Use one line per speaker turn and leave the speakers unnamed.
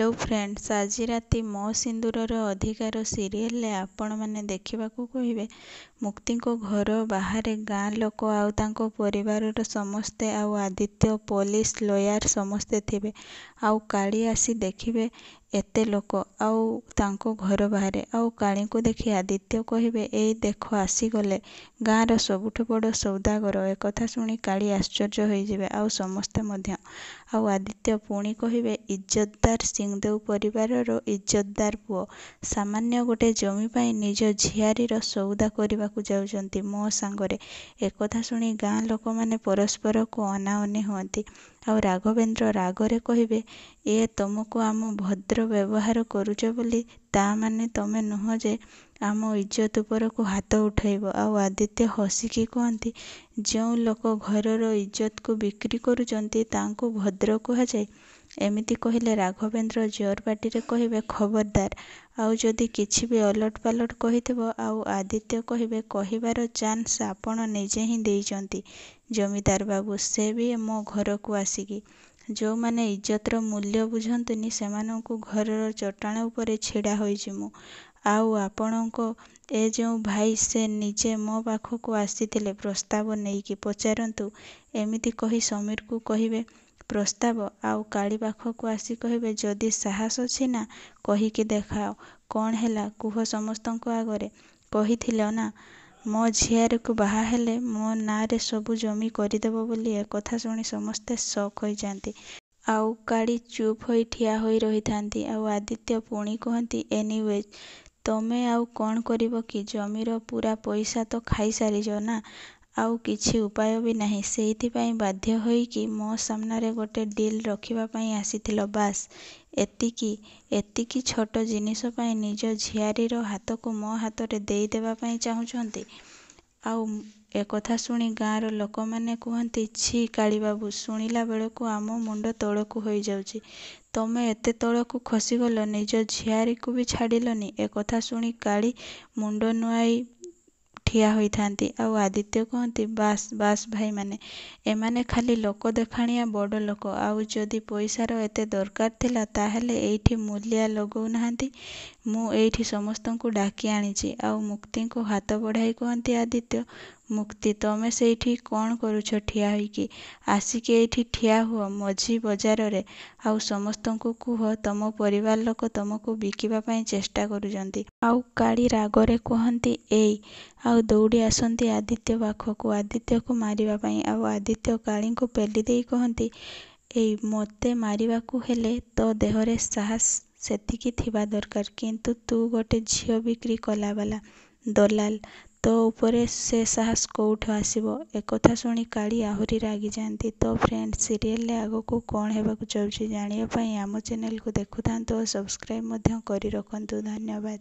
hello friends ଆଜି ରାତି ମୋ ସିନ୍ଦୁରର ଅଧିକାର ସିରିଏଲରେ ଆପଣମାନେ ଦେଖିବାକୁ କହିବେ ମୁକ୍ତିଙ୍କ ଘର ବାହାରେ ଗାଁ ଲୋକ ଆଉ ତାଙ୍କ ପରିବାରର ସମସ୍ତେ ଆଉ ଆଦିତ୍ୟ ପୋଲିସ ଲୟାର୍ ସମସ୍ତେ ଥିବେ ଆଉ କାଳି ଆସି ଦେଖିବେ ଏତେ ଲୋକ ଆଉ ତାଙ୍କ ଘର ବାହାରେ ଆଉ କାଳୀଙ୍କୁ ଦେଖି ଆଦିତ୍ୟ କହିବେ ଏଇ ଦେଖ ଆସିଗଲେ ଗାଁର ସବୁଠୁ ବଡ଼ ସୌଦାଗର ଏକଥା ଶୁଣି କାଳୀ ଆଶ୍ଚର୍ଯ୍ୟ ହୋଇଯିବେ ଆଉ ସମସ୍ତେ ମଧ୍ୟ ଆଉ ଆଦିତ୍ୟ ପୁଣି କହିବେ ଇଜ୍ଜତଦାର ସିଂଦେଉ ପରିବାରର ଇଜ୍ଜତଦାର ପୁଅ ସାମାନ୍ୟ ଗୋଟେ ଜମି ପାଇଁ ନିଜ ଝିଆରୀର ସଉଦା କରିବାକୁ ଯାଉଛନ୍ତି ମୋ ସାଙ୍ଗରେ ଏକଥା ଶୁଣି ଗାଁ ଲୋକମାନେ ପରସ୍ପରକୁ ଅନାଅନି ହୁଅନ୍ତି ଆଉ ରାଘବେନ୍ଦ୍ର ରାଗରେ କହିବେ ଏ ତମକୁ ଆମ ଭଦ୍ର ଅସ୍ତ୍ର ବ୍ୟବହାର କରୁଛ ବୋଲି ତା'ମାନେ ତୁମେ ନୁହଁ ଯେ ଆମ ଇଜ୍ଜତ ଉପରକୁ ହାତ ଉଠାଇବ ଆଉ ଆଦିତ୍ୟ ହସିକି କୁହନ୍ତି ଯେଉଁ ଲୋକ ଘରର ଇଜ୍ଜତକୁ ବିକ୍ରି କରୁଛନ୍ତି ତାଙ୍କୁ ଭଦ୍ର କୁହାଯାଏ ଏମିତି କହିଲେ ରାଘବେନ୍ଦ୍ର ଜୋର ପାଟିରେ କହିବେ ଖବରଦାର ଆଉ ଯଦି କିଛି ବି ଅଲଟ ପାଲଟ କହିଥିବ ଆଉ ଆଦିତ୍ୟ କହିବେ କହିବାର ଚାନ୍ସ ଆପଣ ନିଜେ ହିଁ ଦେଇଛନ୍ତି ଜମିଦାର ବାବୁ ସେ ବି ମୋ ଘରକୁ ଆସିକି ଯେଉଁମାନେ ଇଜ୍ଜତର ମୂଲ୍ୟ ବୁଝନ୍ତିନି ସେମାନଙ୍କୁ ଘରର ଚଟାଣ ଉପରେ ଛିଡ଼ା ହୋଇଛି ମୁଁ ଆଉ ଆପଣଙ୍କ ଏ ଯେଉଁ ଭାଇ ସେ ନିଜେ ମୋ ପାଖକୁ ଆସିଥିଲେ ପ୍ରସ୍ତାବ ନେଇକି ପଚାରନ୍ତୁ ଏମିତି କହି ସମୀରକୁ କହିବେ ପ୍ରସ୍ତାବ ଆଉ କାଳୀ ପାଖକୁ ଆସି କହିବେ ଯଦି ସାହସ ଅଛି ନା କହିକି ଦେଖାଅ କ'ଣ ହେଲା କୁହ ସମସ୍ତଙ୍କ ଆଗରେ କହିଥିଲ ନା ମୋ ଝିଆରକୁ ବାହା ହେଲେ ମୋ ନାଁରେ ସବୁ ଜମି କରିଦେବ ବୋଲି ଏକଥା ଶୁଣି ସମସ୍ତେ ସକ୍ ହୋଇଯାଆନ୍ତି ଆଉ କାଳି ଚୁପ୍ ହୋଇ ଠିଆ ହୋଇ ରହିଥାନ୍ତି ଆଉ ଆଦିତ୍ୟ ପୁଣି କୁହନ୍ତି ଏନିୱେଜ୍ ତମେ ଆଉ କ'ଣ କରିବ କି ଜମିର ପୁରା ପଇସା ତ ଖାଇସାରିଛ ନା ଆଉ କିଛି ଉପାୟ ବି ନାହିଁ ସେଇଥିପାଇଁ ବାଧ୍ୟ ହୋଇକି ମୋ ସାମ୍ନାରେ ଗୋଟେ ଡିଲ୍ ରଖିବା ପାଇଁ ଆସିଥିଲ ବାସ୍ ଏତିକି ଏତିକି ଛୋଟ ଜିନିଷ ପାଇଁ ନିଜ ଝିଆରୀର ହାତକୁ ମୋ ହାତରେ ଦେଇଦେବା ପାଇଁ ଚାହୁଁଛନ୍ତି ଆଉ ଏକଥା ଶୁଣି ଗାଁର ଲୋକମାନେ କୁହନ୍ତି ଛି କାଳିବାବୁ ଶୁଣିଲା ବେଳକୁ ଆମ ମୁଣ୍ଡ ତଳକୁ ହୋଇଯାଉଛି ତମେ ଏତେ ତଳକୁ ଖସିଗଲ ନିଜ ଝିଆରୀକୁ ବି ଛାଡ଼ିଲନି ଏକଥା ଶୁଣି କାଳି ମୁଣ୍ଡ ନୁଆଇ ଠିଆ ହୋଇଥାନ୍ତି ଆଉ ଆଦିତ୍ୟ କହନ୍ତି ବାସ୍ ବାସ୍ ଭାଇମାନେ ଏମାନେ ଖାଲି ଲୋକ ଦେଖାଣିଆ ବଡ଼ ଲୋକ ଆଉ ଯଦି ପଇସାର ଏତେ ଦରକାର ଥିଲା ତାହେଲେ ଏଇଠି ମୂଲିଆ ଲଗାଉନାହାନ୍ତି ମୁଁ ଏଇଠି ସମସ୍ତଙ୍କୁ ଡାକି ଆଣିଛି ଆଉ ମୁକ୍ତିଙ୍କୁ ହାତ ବଢ଼ାଇ କୁହନ୍ତି ଆଦିତ୍ୟ ମୁକ୍ତି ତମେ ସେଇଠି କ'ଣ କରୁଛ ଠିଆ ହୋଇକି ଆସିକି ଏଇଠି ଠିଆ ହୁଅ ମଝି ବଜାରରେ ଆଉ ସମସ୍ତଙ୍କୁ କୁହ ତମ ପରିବାର ଲୋକ ତମକୁ ବିକିବା ପାଇଁ ଚେଷ୍ଟା କରୁଛନ୍ତି ଆଉ କାଳି ରାଗରେ କୁହନ୍ତି ଏଇ ଆଉ ଦୌଡ଼ି ଆସନ୍ତି ଆଦିତ୍ୟ ପାଖକୁ ଆଦିତ୍ୟକୁ ମାରିବା ପାଇଁ ଆଉ ଆଦିତ୍ୟ କାଳୀଙ୍କୁ ପେଲି ଦେଇ କହନ୍ତି ଏଇ ମୋତେ ମାରିବାକୁ ହେଲେ ତୋ ଦେହରେ ସାହସ ସେତିକି ଥିବା ଦରକାର କିନ୍ତୁ ତୁ ଗୋଟେ ଝିଅ ବିକ୍ରି କଲାବାଲା ଦଲାଲ ତୋ ଉପରେ ସେ ସାହସ କେଉଁଠୁ ଆସିବ ଏକଥା ଶୁଣି କାଳି ଆହୁରି ରାଗିଯାଆନ୍ତି ତ ଫ୍ରେଣ୍ଡ ସିରିଏଲରେ ଆଗକୁ କ'ଣ ହେବାକୁ ଯାଉଛି ଜାଣିବା ପାଇଁ ଆମ ଚ୍ୟାନେଲକୁ ଦେଖୁଥାନ୍ତୁ ଓ ସବସ୍କ୍ରାଇବ୍ ମଧ୍ୟ କରି ରଖନ୍ତୁ ଧନ୍ୟବାଦ